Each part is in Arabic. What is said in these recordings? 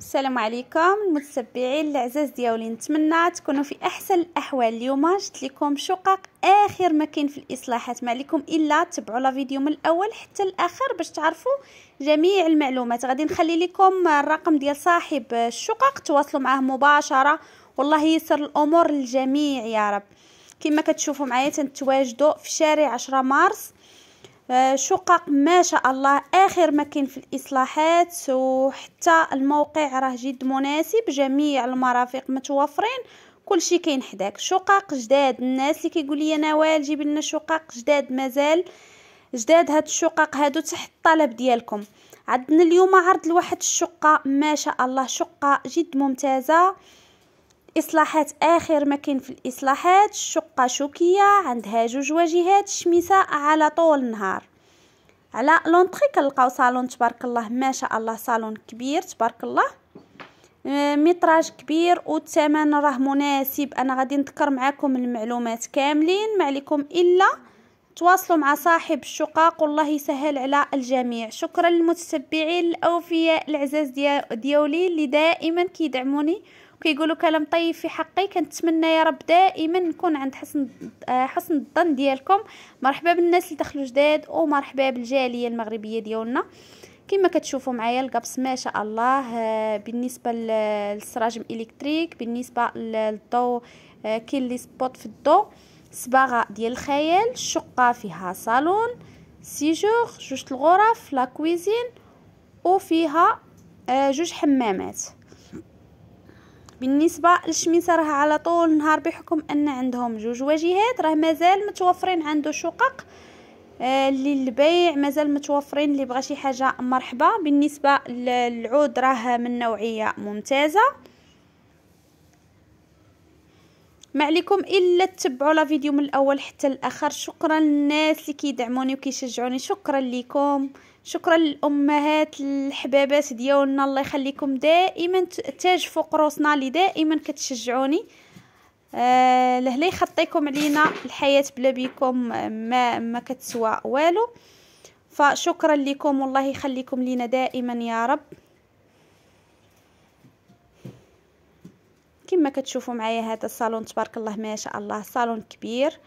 السلام عليكم المتتبعين الاعزاز ديالي نتمنى تكونوا في احسن الاحوال اليوم جبت لكم شقق اخر ما كاين في الاصلاحات ما عليكم الا تبعوا لا فيديو من الاول حتى الاخر باش تعرفوا جميع المعلومات غادي نخلي لكم الرقم ديال صاحب الشقق تواصلوا معاه مباشره والله يسر الامور للجميع يا رب كما كتشوفوا معايا تنتواجدوا في شارع 10 مارس آه، شقق ما شاء الله اخر ما كاين في الاصلاحات وحتى الموقع راه جد مناسب جميع المرافق متوفرين كلشي كاين حداك شقق جداد الناس اللي كيقول لي نوال جيب لنا شقق جداد مازال جداد هاد الشقق هادو تحت الطلب ديالكم عندنا اليوم عرض لواحد الشقه ما شاء الله شقه جد ممتازه اصلاحات اخر ما كاين في الاصلاحات الشقه شوكيه عندها جوج واجهات شميسه على طول النهار على لونطري كنلقاو صالون تبارك الله ما شاء الله صالون كبير تبارك الله آه، ميطراج كبير والثمن راه مناسب انا غادي نذكر معكم المعلومات كاملين ما عليكم الا تواصلوا مع صاحب الشقاق والله يسهل على الجميع شكرا للمتتبعين الاوفياء العزاز ديولي اللي دائما كيدعموني كيقولوا كلام طيب في حقي كنتمنى يا رب دائما نكون عند حسن آه، حسن الظن ديالكم مرحبا بالناس اللي دخلوا جداد ومرحبا بالجاليه المغربيه ديالنا كما كتشوفوا معايا القبس ما شاء الله آه، بالنسبه للسراجم الكتريك بالنسبه للضو آه، كاين لي سبوت في الضو صباغه ديال الخيال الشقه فيها صالون سيجور جوج الغرف لا كويزين وفيها جوج حمامات بالنسبه للشميسه راه على طول النهار بحكم ان عندهم جوج واجهات راه مازال متوفرين عنده شقق اللي آه، للبيع مازال متوفرين اللي بغى شي حاجه مرحبا بالنسبه للعود راه من نوعيه ممتازه ما عليكم الا تتبعوا لا فيديو من الاول حتى الاخر شكرا للناس اللي كيدعموني وكيشجعوني شكرا لكم شكرا للامهات الحبابات ديالنا الله يخليكم دائما تاج فوق روسنا اللي دائما كتشجعوني آه لهلا يخطيكم علينا الحياه بلا بيكم ما ما كتسوى والو فشكرا لكم والله يخليكم لينا دائما يا رب كما كتشوفوا معايا هذا الصالون تبارك الله ما شاء الله صالون كبير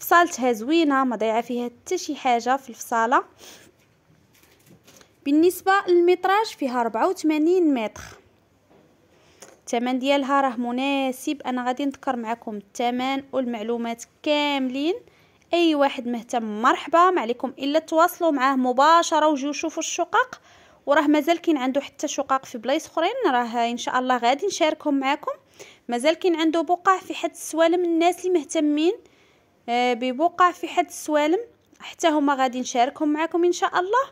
فصالتها زوينه ما ضيعه فيها حتى شي حاجه في الفصاله بالنسبه للمتراج فيها 84 متر الثمن ديالها راه مناسب انا غادي نذكر معكم الثمن والمعلومات كاملين اي واحد مهتم مرحبا ما عليكم الا تواصلوا معاه مباشره وجيو شوفوا الشقق وراه مازال كاين عنده حتى شقق في بلايص اخرين راه ان شاء الله غادي نشاركهم معكم مازال كاين عنده بقع في حد السوالم الناس اللي مهتمين آه، ببقع في حد السوالم حتى هما غادي نشاركهم معكم ان شاء الله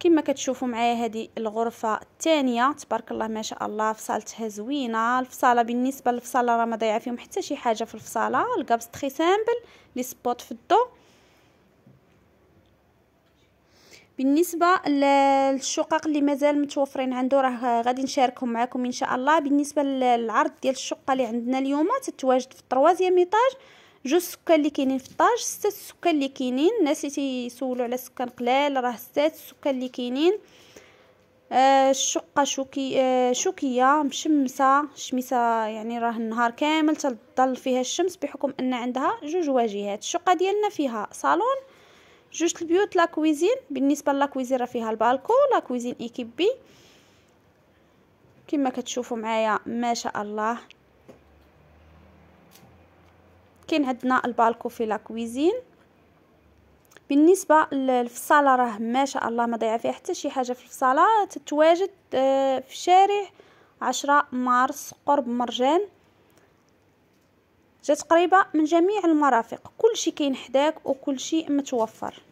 كما كتشوفوا معايا هذه الغرفه الثانيه تبارك الله ما شاء الله فصالتها زوينه الفصاله بالنسبه للفصاله راه ما ضيع فيهم حتى شي حاجه في الفصاله القبص تري سامبل لي سبوت في الضو بالنسبه للشقق اللي مازال متوفرين عنده راه غادي نشاركهم معكم ان شاء الله بالنسبه للعرض ديال الشقه اللي عندنا اليوم تتواجد في الطروازيام ايطاج جوج سكان اللي كاينين في الطاج سته سكان اللي كاينين الناس تيسولوا على السكان قلال راه سته سكان اللي كاينين آه الشقه شوكي آه شوكيه مشمسه شميسه يعني راه النهار كامل تظل فيها الشمس بحكم ان عندها جوج واجهات الشقه ديالنا فيها صالون جوج البيوت لا كويزين بالنسبه لا كويزين راه فيها البالكو لا كويزين ايكيبي كما كتشوفوا معايا ما شاء الله كاين عندنا البالكو في لا كويزين بالنسبه للفصاله راه ما شاء الله ما ضيع فيها حتى شي حاجه في الفصاله تتواجد آه، في شارع عشرة مارس قرب مرجان جات قريبه من جميع المرافق كل شيء كاين حداك وكل شيء متوفر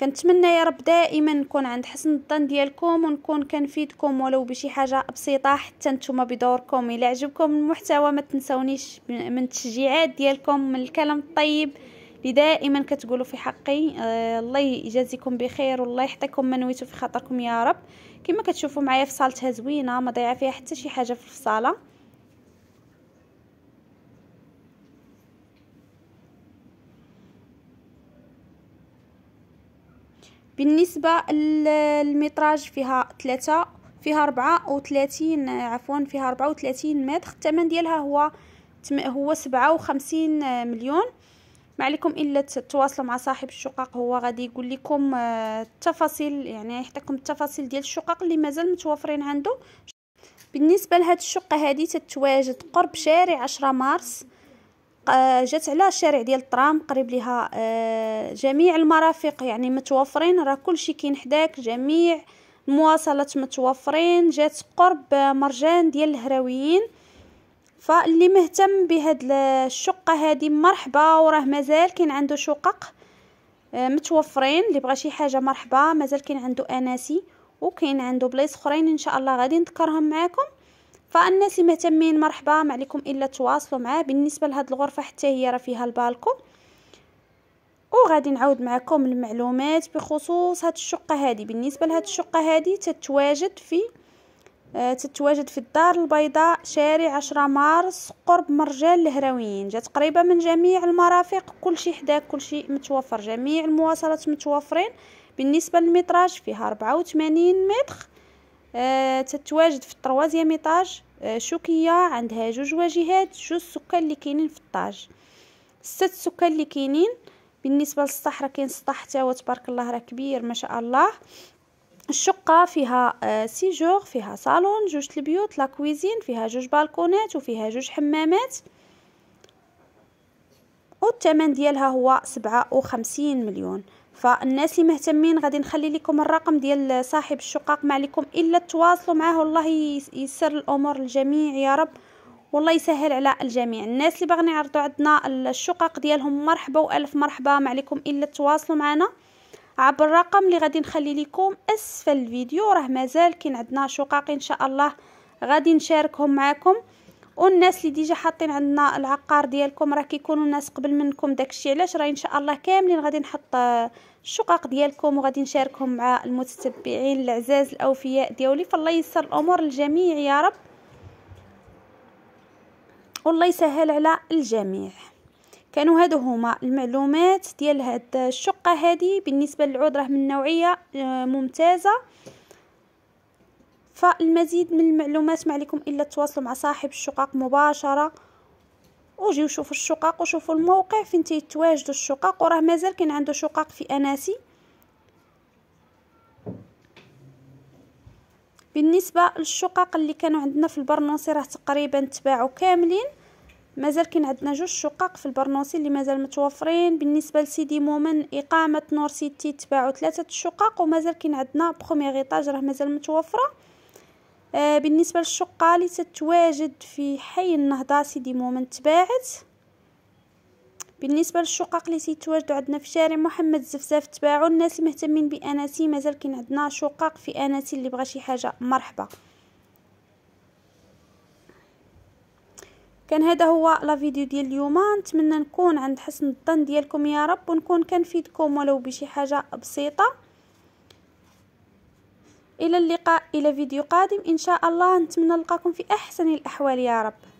كنتمنى يا رب دائما نكون عند حسن الظن ديالكم ونكون كنفيدكم ولو بشي حاجه بسيطه حتى نتوما بدوركم الا عجبكم المحتوى ما تنسونيش من التشجيعات ديالكم من الكلام الطيب اللي دائما كتقولوا في حقي آه الله يجازيكم بخير والله يحطيكم ما نويتو في خاطركم يا رب كما كتشوفوا معايا صالتها زوينه ما ضيع فيها حتى شي حاجه في الصاله بالنسبة للمتراج فيها ثلاثة فيها ربعة وثلاثين عفوا فيها ربعة وثلاثين متر الثمن ديالها هو هو سبعة وخمسين مليون ما عليكم الا تتواصلوا مع صاحب الشقق هو غادي يقول لكم آه، التفاصيل يعني يعطيكم التفاصيل ديال الشقق اللي مازال متوفرين عنده بالنسبه لهاد الشقه هادي تتواجد قرب شارع 10 مارس آه، جات على الشارع ديال الترام قريب ليها آه، جميع المرافق يعني متوفرين راه كلشي كاين حداك جميع المواصلات متوفرين جات قرب مرجان ديال الهراويين فاللي مهتم بهاد الشقه هادي مرحبا وراه مازال كاين عنده شقق آه، متوفرين اللي بغى شي حاجه مرحبا مازال كاين عنده اناسي وكاين عنده بلايص اخرين ان شاء الله غادي نذكرهم معاكم فالناس اللي مهتمين مرحبا ما عليكم الا تواصلوا معاه بالنسبه لهاد الغرفه حتى هي راه فيها البالكون وغادي نعاود معكم المعلومات بخصوص هاد الشقه هادي بالنسبه لهاد الشقه هادي تتواجد في آه، تتواجد في الدار البيضاء شارع 10 مارس قرب مرجان الهراويين جات قريبه من جميع المرافق كلشي حداك كلشي متوفر جميع المواصلات متوفرين بالنسبه للمتراج فيها 84 متر آه تتواجد في الطروازيام ايطاج آه، شوكيه عندها جوج واجهات جوج سكان اللي كاينين في الطاج ست سكان اللي كاينين بالنسبه للسطح راه كاين سطح حتى هو تبارك الله راه كبير ما شاء الله الشقه فيها آه، سيجور فيها صالون جوج البيوت لا كويزين فيها جوج بالكونات وفيها جوج حمامات والثمن ديالها هو سبعة وخمسين مليون فالناس اللي مهتمين غادي نخلي لكم الرقم ديال صاحب الشقاق ما عليكم الا تواصلوا معاه والله يسر الامور للجميع يا رب والله يسهل على الجميع الناس اللي باغيين يعرضوا عندنا الشقق ديالهم مرحبا والف مرحبا ما عليكم الا تواصلوا معنا عبر الرقم اللي غادي نخلي لكم اسفل الفيديو راه مازال كاين عندنا شقق ان شاء الله غادي نشاركهم معكم والناس اللي ديجا حاطين عندنا العقار ديالكم راه كيكونوا الناس قبل منكم داكشي علاش راه ان شاء الله كاملين غادي نحط آه، الشقق ديالكم وغادي نشاركهم مع المتتبعين العزاز الاوفياء ديالي فالله ييسر الامور للجميع يا رب والله يسهل على الجميع كانوا هادو هما المعلومات ديال هاد الشقه هادي بالنسبه للعود راه من نوعيه آه، ممتازه فالمزيد من المعلومات ما عليكم الا تواصلوا مع صاحب الشقق مباشره وجيو شوفوا الشقق وشوفوا الموقع فين تيتواجدوا الشقق وراه مازال كاين عنده شقق في اناسي بالنسبه للشقق اللي كانوا عندنا في البرنوسي راه تقريبا تباعوا كاملين مازال كاين عندنا جوج شقق في البرنوسي اللي مازال متوفرين بالنسبه لسيدي مومن اقامه نور سيتي تباعوا ثلاثه الشقق ومازال كاين عندنا بروميير ايطاج راه مازال متوفره آه، بالنسبة للشقة اللي تتواجد في حي النهضة سيدي مومن تباعت بالنسبة للشقق اللي تيتواجدوا عندنا في شارع محمد زفزاف تباعوا الناس اللي مهتمين بأناسي مازال كاين عندنا شقق في أناسي اللي بغى شي حاجة مرحبا كان هذا هو لا فيديو ديال اليوم نتمنى نكون عند حسن الظن ديالكم يا رب ونكون كنفيدكم ولو بشي حاجه بسيطه إلى اللقاء إلى فيديو قادم إن شاء الله نتمنى نلقاكم في أحسن الأحوال يا رب